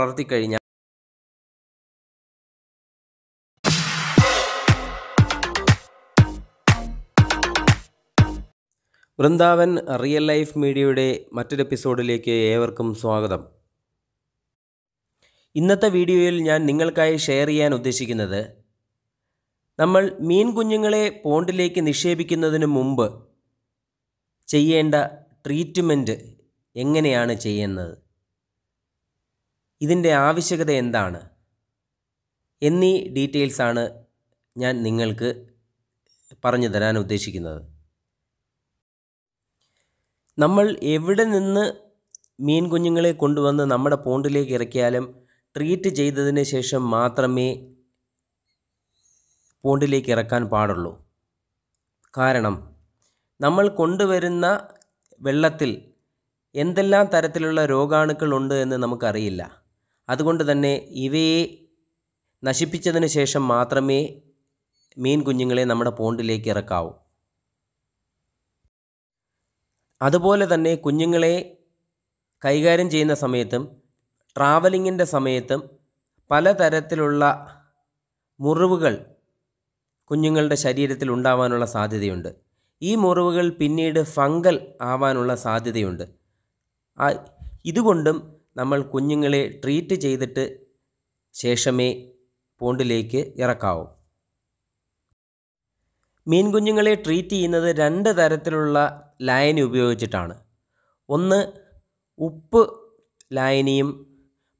വളർത്തിക്കഴിഞ്ഞാൽ Vrindavan real life മീഡിയയുടെ മറ്റൊരു എപ്പിസോഡിലേക്ക് ഏവർക്കും സ്വാഗതം ഇന്നത്തെ വീഡിയോയിൽ ഞാൻ നിങ്ങൾക്കായി ഷെയർ ചെയ്യാൻ ഉദ്ദേശിക്കുന്നത് നമ്മൾ മീൻ കുഞ്ഞുങ്ങളെ പോണ്ടിലേക്ക് നിക്ഷേപിക്കുന്നതിന് മുമ്പ് ചെയ്യേണ്ട ട്രീറ്റ്മെൻറ്റ് എങ്ങനെയാണ് ചെയ്യുന്നത് ഇതിൻ്റെ ആവശ്യകത എന്താണ് എന്നീ ഡീറ്റെയിൽസാണ് ഞാൻ നിങ്ങൾക്ക് പറഞ്ഞു തരാൻ ഉദ്ദേശിക്കുന്നത് നമ്മൾ എവിടെ നിന്ന് മീൻ കുഞ്ഞുങ്ങളെ കൊണ്ടുവന്ന് നമ്മുടെ പോണ്ടിലേക്ക് ഇറക്കിയാലും ട്രീറ്റ് ചെയ്തതിന് ശേഷം മാത്രമേ പോണ്ടിലേക്ക് ഇറക്കാൻ പാടുള്ളൂ കാരണം നമ്മൾ കൊണ്ടുവരുന്ന വെള്ളത്തിൽ എന്തെല്ലാം തരത്തിലുള്ള രോഗാണുക്കളുണ്ട് എന്ന് നമുക്കറിയില്ല അതുകൊണ്ട് തന്നെ ഇവയെ നശിപ്പിച്ചതിന് ശേഷം മാത്രമേ മീൻ കുഞ്ഞുങ്ങളെ നമ്മുടെ പോണ്ടിലേക്ക് ഇറക്കാവൂ അതുപോലെ തന്നെ കുഞ്ഞുങ്ങളെ കൈകാര്യം ചെയ്യുന്ന സമയത്തും ട്രാവലിങ്ങിൻ്റെ സമയത്തും പലതരത്തിലുള്ള മുറിവുകൾ കുഞ്ഞുങ്ങളുടെ ശരീരത്തിൽ ഉണ്ടാവാനുള്ള സാധ്യതയുണ്ട് ഈ മുറിവുകൾ പിന്നീട് ഫംഗൽ ആവാനുള്ള സാധ്യതയുണ്ട് ഇതുകൊണ്ടും നമ്മൾ കുഞ്ഞുങ്ങളെ ട്രീറ്റ് ചെയ്തിട്ട് ശേഷമേ പോണ്ടിലേക്ക് ഇറക്കാവൂ മീൻ കുഞ്ഞുങ്ങളെ ട്രീറ്റ് ചെയ്യുന്നത് രണ്ട് തരത്തിലുള്ള ലായനി ഉപയോഗിച്ചിട്ടാണ് ഒന്ന് ഉപ്പ് ലായനിയും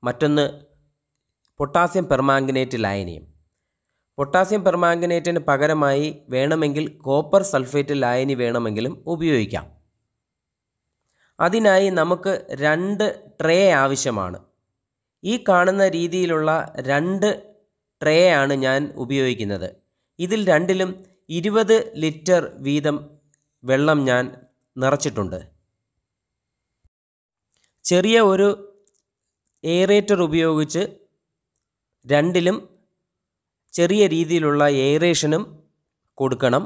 മറ്റൊന്ന് പൊട്ടാസ്യം പെർമാങ്കനേറ്റ് ലായനിയും പൊട്ടാസ്യം പെർമാങ്കനേറ്റിന് പകരമായി വേണമെങ്കിൽ കോപ്പർ സൾഫേറ്റ് ലായനി വേണമെങ്കിലും ഉപയോഗിക്കാം അതിനായി നമുക്ക് രണ്ട് ട്രേ ആവശ്യമാണ് ഈ കാണുന്ന രീതിയിലുള്ള രണ്ട് ട്രേ ആണ് ഞാൻ ഉപയോഗിക്കുന്നത് ഇതിൽ രണ്ടിലും ഇരുപത് ലിറ്റർ വീതം വെള്ളം ഞാൻ നിറച്ചിട്ടുണ്ട് ചെറിയ ഒരു എയറേറ്റർ ഉപയോഗിച്ച് രണ്ടിലും ചെറിയ രീതിയിലുള്ള എയറേഷനും കൊടുക്കണം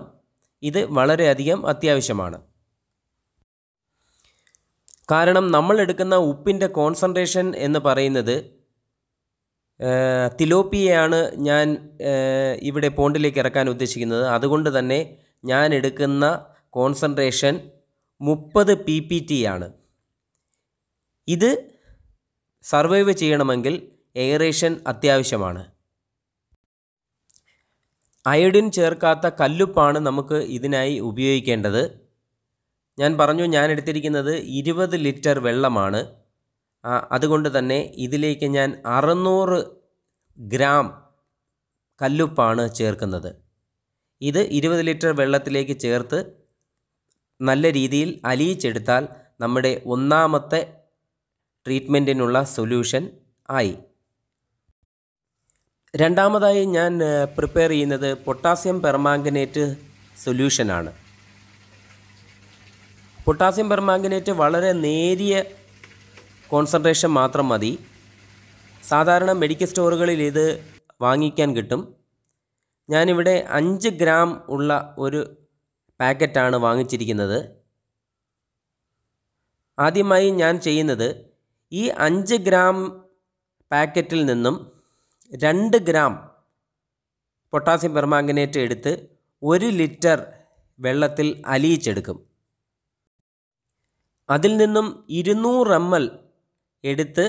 ഇത് വളരെയധികം അത്യാവശ്യമാണ് കാരണം നമ്മൾ എടുക്കുന്ന ഉപ്പിൻ്റെ കോൺസെൻട്രേഷൻ എന്ന് പറയുന്നത് തിലോപ്പിയയാണ് ഞാൻ ഇവിടെ പോണ്ടിലേക്ക് ഇറക്കാൻ ഉദ്ദേശിക്കുന്നത് അതുകൊണ്ട് തന്നെ ഞാൻ എടുക്കുന്ന കോൺസെൻട്രേഷൻ മുപ്പത് പി പി ടി ആണ് ഇത് സർവൈവ് ചെയ്യണമെങ്കിൽ എയറേഷൻ അത്യാവശ്യമാണ് അയഡിൻ ചേർക്കാത്ത കല്ലുപ്പാണ് നമുക്ക് ഇതിനായി ഉപയോഗിക്കേണ്ടത് ഞാൻ പറഞ്ഞു ഞാൻ എടുത്തിരിക്കുന്നത് ഇരുപത് ലിറ്റർ വെള്ളമാണ് അതുകൊണ്ട് തന്നെ ഇതിലേക്ക് ഞാൻ അറുന്നൂറ് ഗ്രാം കല്ലുപ്പാണ് ചേർക്കുന്നത് ഇത് ഇരുപത് ലിറ്റർ വെള്ളത്തിലേക്ക് ചേർത്ത് നല്ല രീതിയിൽ അലിയിച്ചെടുത്താൽ നമ്മുടെ ഒന്നാമത്തെ ട്രീറ്റ്മെൻറ്റിനുള്ള സൊല്യൂഷൻ ആയി രണ്ടാമതായി ഞാൻ പ്രിപ്പയർ ചെയ്യുന്നത് പൊട്ടാസ്യം പെർമാങ്കനേറ്റ് സൊല്യൂഷനാണ് പൊട്ടാസ്യം പെർമാംഗനേറ്റ് വളരെ നേരിയ കോൺസെൻട്രേഷൻ മാത്രം മതി സാധാരണ മെഡിക്കൽ സ്റ്റോറുകളിൽ ഇത് വാങ്ങിക്കാൻ കിട്ടും ഞാനിവിടെ അഞ്ച് ഗ്രാം ഉള്ള ഒരു പാക്കറ്റാണ് വാങ്ങിച്ചിരിക്കുന്നത് ആദ്യമായി ഞാൻ ചെയ്യുന്നത് ഈ അഞ്ച് ഗ്രാം പാക്കറ്റിൽ നിന്നും രണ്ട് ഗ്രാം പൊട്ടാസ്യം പെർമാംഗനേറ്റ് എടുത്ത് ഒരു ലിറ്റർ വെള്ളത്തിൽ അലിയിച്ചെടുക്കും അതിൽ നിന്നും ഇരുന്നൂറ് എം എൽ എടുത്ത്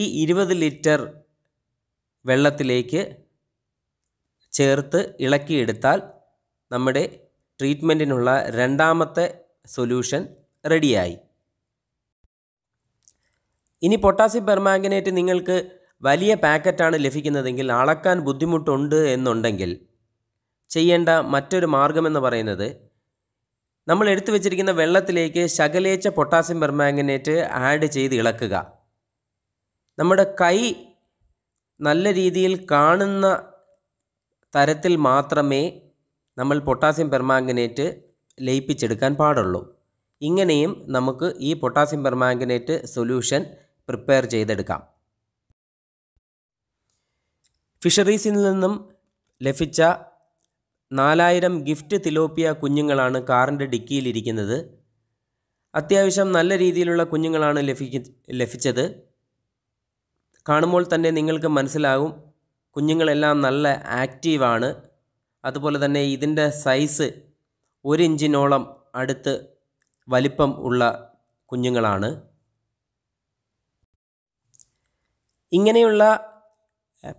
ഈ ഇരുപത് ലിറ്റർ വെള്ളത്തിലേക്ക് ചേർത്ത് ഇളക്കിയെടുത്താൽ നമ്മുടെ ട്രീറ്റ്മെൻറ്റിനുള്ള രണ്ടാമത്തെ സൊല്യൂഷൻ റെഡിയായി ഇനി പൊട്ടാസ്യം പെർമാങ്കനേറ്റ് നിങ്ങൾക്ക് വലിയ പാക്കറ്റാണ് ലഭിക്കുന്നതെങ്കിൽ അളക്കാൻ ബുദ്ധിമുട്ടുണ്ട് എന്നുണ്ടെങ്കിൽ ചെയ്യേണ്ട മറ്റൊരു മാർഗമെന്ന് പറയുന്നത് നമ്മൾ എടുത്തു വെച്ചിരിക്കുന്ന വെള്ളത്തിലേക്ക് ശകലേച്ച പൊട്ടാസ്യം പെർമാംഗനേറ്റ് ആഡ് ചെയ്ത് ഇളക്കുക നമ്മുടെ കൈ നല്ല രീതിയിൽ കാണുന്ന തരത്തിൽ മാത്രമേ നമ്മൾ പൊട്ടാസ്യം പെർമാംഗനേറ്റ് ലയിപ്പിച്ചെടുക്കാൻ പാടുള്ളൂ ഇങ്ങനെയും നമുക്ക് ഈ പൊട്ടാസ്യം പെർമാംഗനേറ്റ് സൊല്യൂഷൻ പ്രിപ്പയർ ചെയ്തെടുക്കാം ഫിഷറീസിൽ നിന്നും ലഭിച്ച നാലായിരം ഗിഫ്റ്റ് തിലോപ്പിയ കുഞ്ഞുങ്ങളാണ് കാറിൻ്റെ ഡിക്കിയിലിരിക്കുന്നത് അത്യാവശ്യം നല്ല രീതിയിലുള്ള കുഞ്ഞുങ്ങളാണ് ലഭിക്ക ലഭിച്ചത് കാണുമ്പോൾ തന്നെ നിങ്ങൾക്ക് മനസ്സിലാകും കുഞ്ഞുങ്ങളെല്ലാം നല്ല ആക്റ്റീവാണ് അതുപോലെ തന്നെ ഇതിൻ്റെ സൈസ് ഒരു ഇഞ്ചിനോളം അടുത്ത് വലിപ്പം ഉള്ള കുഞ്ഞുങ്ങളാണ് ഇങ്ങനെയുള്ള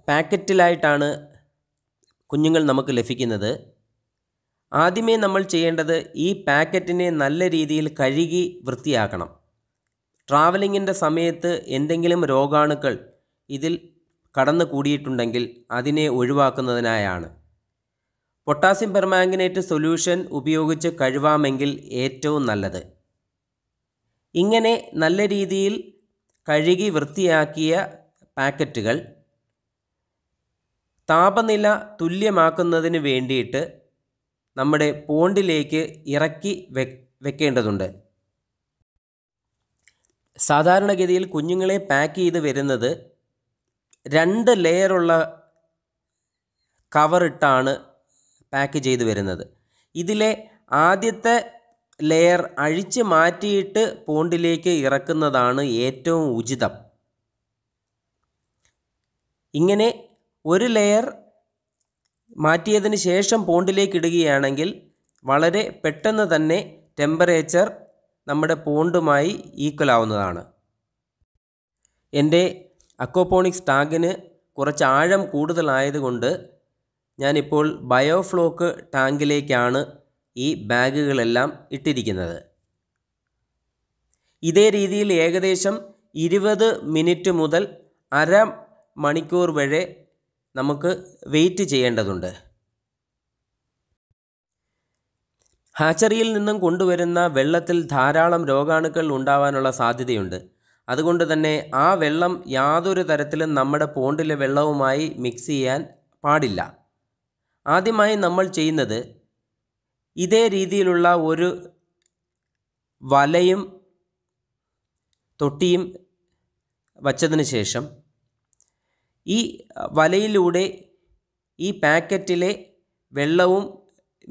പാക്കറ്റിലായിട്ടാണ് കുഞ്ഞുങ്ങൾ നമുക്ക് ലഭിക്കുന്നത് ആദ്യമേ നമ്മൾ ചെയ്യേണ്ടത് ഈ പാക്കറ്റിനെ നല്ല രീതിയിൽ കഴുകി വൃത്തിയാക്കണം ട്രാവലിങ്ങിൻ്റെ സമയത്ത് എന്തെങ്കിലും രോഗാണുക്കൾ ഇതിൽ കടന്നു കൂടിയിട്ടുണ്ടെങ്കിൽ അതിനെ ഒഴിവാക്കുന്നതിനായാണ് പൊട്ടാസ്യം പെർമാംഗനേറ്റ് സൊല്യൂഷൻ ഉപയോഗിച്ച് കഴുവാമെങ്കിൽ ഏറ്റവും നല്ലത് ഇങ്ങനെ നല്ല രീതിയിൽ കഴുകി വൃത്തിയാക്കിയ പാക്കറ്റുകൾ താപനില തുല്യമാക്കുന്നതിന് വേണ്ടിയിട്ട് നമ്മുടെ പോണ്ടിലേക്ക് ഇറക്കി വെ വെക്കേണ്ടതുണ്ട് സാധാരണഗതിയിൽ കുഞ്ഞുങ്ങളെ പാക്ക് ചെയ്ത് വരുന്നത് രണ്ട് ലെയറുള്ള കവറിട്ടാണ് പാക്ക് ചെയ്ത് വരുന്നത് ഇതിലെ ആദ്യത്തെ ലെയർ അഴിച്ച് മാറ്റിയിട്ട് പോണ്ടിലേക്ക് ഇറക്കുന്നതാണ് ഏറ്റവും ഉചിതം ഇങ്ങനെ ഒരു ലെയർ മാറ്റിയതിന് ശേഷം പോണ്ടിലേക്ക് ഇടുകയാണെങ്കിൽ വളരെ പെട്ടെന്ന് തന്നെ ടെമ്പറേച്ചർ നമ്മുടെ പോണ്ടുമായി ഈക്വൽ ആവുന്നതാണ് എൻ്റെ അക്കോപോണിക്സ് ടാങ്കിന് കുറച്ച് ആഴം കൂടുതലായതുകൊണ്ട് ഞാനിപ്പോൾ ബയോഫ്ലോക്ക് ടാങ്കിലേക്കാണ് ഈ ബാഗുകളെല്ലാം ഇട്ടിരിക്കുന്നത് ഇതേ രീതിയിൽ ഏകദേശം ഇരുപത് മിനിറ്റ് മുതൽ അര മണിക്കൂർ വരെ നമുക്ക് വെയിറ്റ് ചെയ്യേണ്ടതുണ്ട് ഹാച്ചറിയിൽ നിന്നും കൊണ്ടുവരുന്ന വെള്ളത്തിൽ ധാരാളം രോഗാണുക്കൾ ഉണ്ടാവാനുള്ള സാധ്യതയുണ്ട് അതുകൊണ്ട് തന്നെ ആ വെള്ളം യാതൊരു തരത്തിലും നമ്മുടെ പോണ്ടിലെ വെള്ളവുമായി മിക്സ് ചെയ്യാൻ പാടില്ല ആദ്യമായി നമ്മൾ ചെയ്യുന്നത് ഇതേ രീതിയിലുള്ള ഒരു വലയും തൊട്ടിയും വച്ചതിന് ശേഷം ഈ വലയിലൂടെ ഈ പാക്കറ്റിലെ വെള്ളവും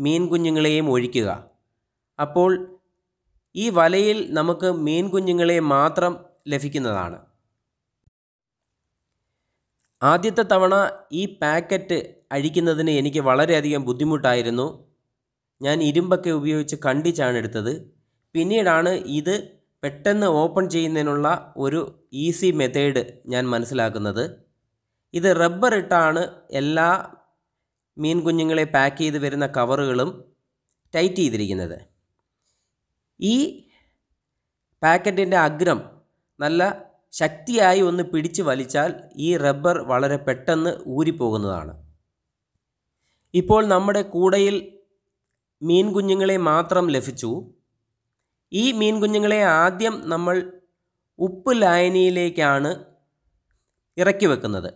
മീൻ കുഞ്ഞുങ്ങളെയും ഒഴിക്കുക അപ്പോൾ ഈ വലയിൽ നമുക്ക് മീൻ കുഞ്ഞുങ്ങളെ മാത്രം ലഭിക്കുന്നതാണ് ആദ്യത്തെ തവണ ഈ പാക്കറ്റ് അഴിക്കുന്നതിന് എനിക്ക് വളരെയധികം ബുദ്ധിമുട്ടായിരുന്നു ഞാൻ ഇരുമ്പൊക്കെ ഉപയോഗിച്ച് കണ്ടിച്ചാണ് എടുത്തത് പിന്നീടാണ് ഇത് പെട്ടെന്ന് ഓപ്പൺ ചെയ്യുന്നതിനുള്ള ഒരു ഈസി മെത്തേഡ് ഞാൻ മനസ്സിലാക്കുന്നത് ഇത് റബ്ബർ ഇട്ടാണ് എല്ലാ മീൻ കുഞ്ഞുങ്ങളെ പാക്ക് ചെയ്ത് വരുന്ന കവറുകളും ടൈറ്റ് ചെയ്തിരിക്കുന്നത് ഈ പാക്കറ്റിൻ്റെ അഗ്രം നല്ല ശക്തിയായി ഒന്ന് പിടിച്ച് വലിച്ചാൽ ഈ റബ്ബർ വളരെ പെട്ടെന്ന് ഊരിപ്പോകുന്നതാണ് ഇപ്പോൾ നമ്മുടെ കൂടയിൽ മീൻ കുഞ്ഞുങ്ങളെ മാത്രം ലഭിച്ചു ഈ മീൻ കുഞ്ഞുങ്ങളെ ആദ്യം നമ്മൾ ഉപ്പ് ലായനിയിലേക്കാണ് ഇറക്കി വെക്കുന്നത്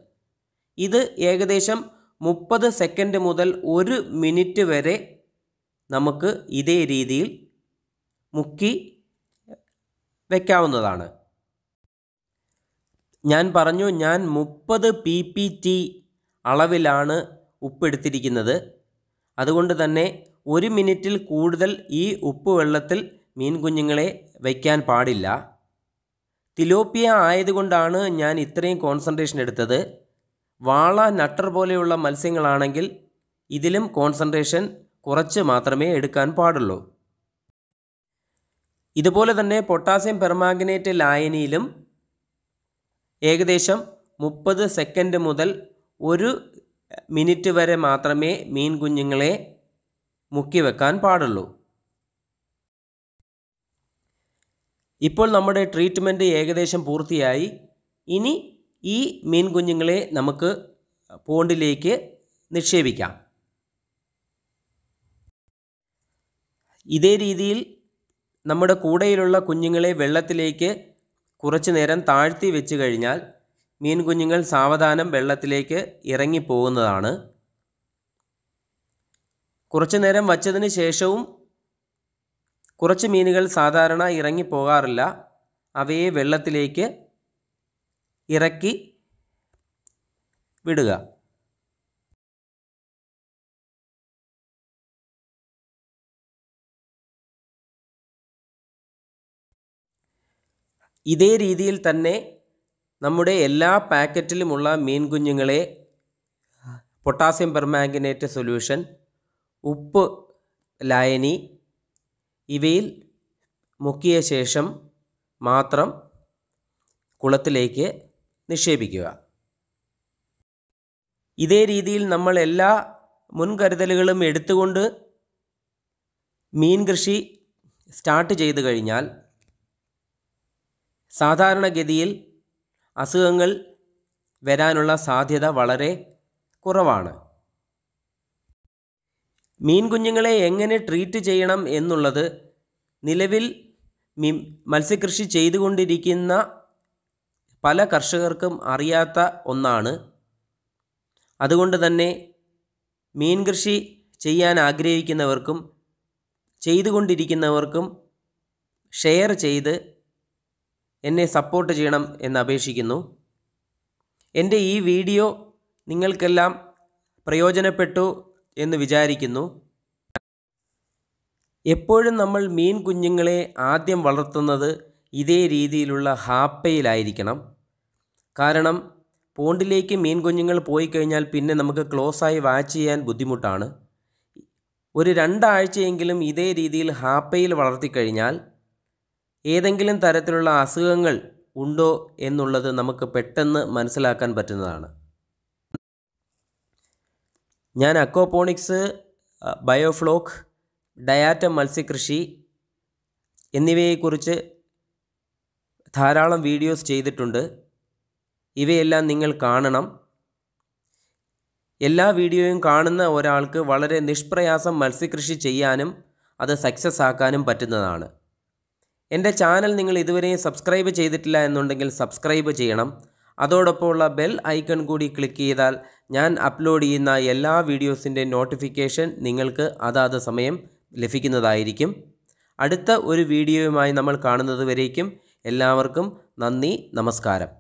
ഇത് ഏകദേശം മുപ്പത് സെക്കൻഡ് മുതൽ ഒരു മിനിറ്റ് വരെ നമുക്ക് ഇതേ രീതിയിൽ മുക്കി വയ്ക്കാവുന്നതാണ് ഞാൻ പറഞ്ഞു ഞാൻ മുപ്പത് പി പി ടി അളവിലാണ് ഉപ്പെടുത്തിരിക്കുന്നത് അതുകൊണ്ട് തന്നെ ഒരു മിനിറ്റിൽ കൂടുതൽ ഈ ഉപ്പ് വെള്ളത്തിൽ മീൻ കുഞ്ഞുങ്ങളെ വയ്ക്കാൻ പാടില്ല തിലോപ്പിയ ആയതുകൊണ്ടാണ് ഞാൻ ഇത്രയും കോൺസെൻട്രേഷൻ എടുത്തത് വാള നട്ടർ പോലെയുള്ള മത്സ്യങ്ങളാണെങ്കിൽ ഇതിലും കോൺസെൻട്രേഷൻ കുറച്ച് മാത്രമേ എടുക്കാൻ പാടുള്ളൂ ഇതുപോലെ തന്നെ പൊട്ടാസ്യം പെർമാഗ്നേറ്റ് ലായനിയിലും ഏകദേശം മുപ്പത് സെക്കൻഡ് മുതൽ ഒരു മിനിറ്റ് വരെ മാത്രമേ മീൻ കുഞ്ഞുങ്ങളെ മുക്കി വെക്കാൻ പാടുള്ളൂ ഇപ്പോൾ നമ്മുടെ ട്രീറ്റ്മെൻറ്റ് ഏകദേശം പൂർത്തിയായി ഇനി ഈ മീൻ കുഞ്ഞുങ്ങളെ നമുക്ക് പോണ്ടിലേക്ക് നിക്ഷേപിക്കാം ഇതേ രീതിയിൽ നമ്മുടെ കൂടെയിലുള്ള കുഞ്ഞുങ്ങളെ വെള്ളത്തിലേക്ക് കുറച്ചു നേരം താഴ്ത്തി വെച്ച് കഴിഞ്ഞാൽ മീൻ കുഞ്ഞുങ്ങൾ സാവധാനം വെള്ളത്തിലേക്ക് ഇറങ്ങിപ്പോകുന്നതാണ് കുറച്ചു നേരം വച്ചതിന് ശേഷവും കുറച്ച് മീനുകൾ സാധാരണ ഇറങ്ങിപ്പോകാറില്ല അവയെ വെള്ളത്തിലേക്ക് ഇറക്കി വിടുക ഇതേ രീതിയിൽ തന്നെ നമ്മുടെ എല്ലാ പാക്കറ്റിലുമുള്ള മീൻ കുഞ്ഞുങ്ങളെ പൊട്ടാസ്യം പെർമാംഗനേറ്റ് സൊല്യൂഷൻ ഉപ്പ് ലായനി ഇവയിൽ മുക്കിയ ശേഷം മാത്രം കുളത്തിലേക്ക് നിക്ഷേപിക്കുക ഇതേ രീതിയിൽ നമ്മൾ എല്ലാ മുൻകരുതലുകളും എടുത്തുകൊണ്ട് മീൻ കൃഷി സ്റ്റാർട്ട് ചെയ്തു കഴിഞ്ഞാൽ സാധാരണഗതിയിൽ അസുഖങ്ങൾ വരാനുള്ള സാധ്യത വളരെ കുറവാണ് മീൻ കുഞ്ഞുങ്ങളെ എങ്ങനെ ട്രീറ്റ് ചെയ്യണം എന്നുള്ളത് നിലവിൽ മീൻ മത്സ്യകൃഷി ചെയ്തുകൊണ്ടിരിക്കുന്ന പല കർഷകർക്കും അറിയാത്ത ഒന്നാണ് അതുകൊണ്ട് തന്നെ മീൻ കൃഷി ചെയ്യാൻ ആഗ്രഹിക്കുന്നവർക്കും ചെയ്തുകൊണ്ടിരിക്കുന്നവർക്കും ഷെയർ ചെയ്ത് എന്നെ സപ്പോർട്ട് ചെയ്യണം എന്ന് അപേക്ഷിക്കുന്നു എൻ്റെ ഈ വീഡിയോ നിങ്ങൾക്കെല്ലാം പ്രയോജനപ്പെട്ടു എന്ന് വിചാരിക്കുന്നു എപ്പോഴും നമ്മൾ മീൻ കുഞ്ഞുങ്ങളെ ആദ്യം വളർത്തുന്നത് ഇതേ രീതിയിലുള്ള ഹാപ്പയിലായിരിക്കണം കാരണം പോണ്ടിലേക്ക് മീൻ കുഞ്ഞുങ്ങൾ പോയി കഴിഞ്ഞാൽ പിന്നെ നമുക്ക് ക്ലോസായി വാച്ച് ചെയ്യാൻ ബുദ്ധിമുട്ടാണ് ഒരു രണ്ടാഴ്ചയെങ്കിലും ഇതേ രീതിയിൽ ഹാപ്പയിൽ വളർത്തിക്കഴിഞ്ഞാൽ ഏതെങ്കിലും തരത്തിലുള്ള അസുഖങ്ങൾ ഉണ്ടോ എന്നുള്ളത് നമുക്ക് പെട്ടെന്ന് മനസ്സിലാക്കാൻ പറ്റുന്നതാണ് ഞാൻ അക്കോപോണിക്സ് ബയോഫ്ലോക്ക് ഡയാറ്റ മത്സ്യകൃഷി എന്നിവയെക്കുറിച്ച് ധാരാളം വീഡിയോസ് ചെയ്തിട്ടുണ്ട് ഇവയെല്ലാം നിങ്ങൾ കാണണം എല്ലാ വീഡിയോയും കാണുന്ന ഒരാൾക്ക് വളരെ നിഷ്പ്രയാസം മത്സ്യകൃഷി ചെയ്യാനും അത് സക്സസ് ആക്കാനും പറ്റുന്നതാണ് എൻ്റെ ചാനൽ നിങ്ങൾ ഇതുവരെയും സബ്സ്ക്രൈബ് ചെയ്തിട്ടില്ല എന്നുണ്ടെങ്കിൽ സബ്സ്ക്രൈബ് ചെയ്യണം അതോടൊപ്പമുള്ള ബെൽ ഐക്കൺ കൂടി ക്ലിക്ക് ചെയ്താൽ ഞാൻ അപ്ലോഡ് ചെയ്യുന്ന എല്ലാ വീഡിയോസിൻ്റെ നോട്ടിഫിക്കേഷൻ നിങ്ങൾക്ക് അതാത് സമയം ലഭിക്കുന്നതായിരിക്കും അടുത്ത ഒരു വീഡിയോയുമായി നമ്മൾ കാണുന്നത് വരേക്കും എല്ലാവർക്കും നന്ദി നമസ്കാരം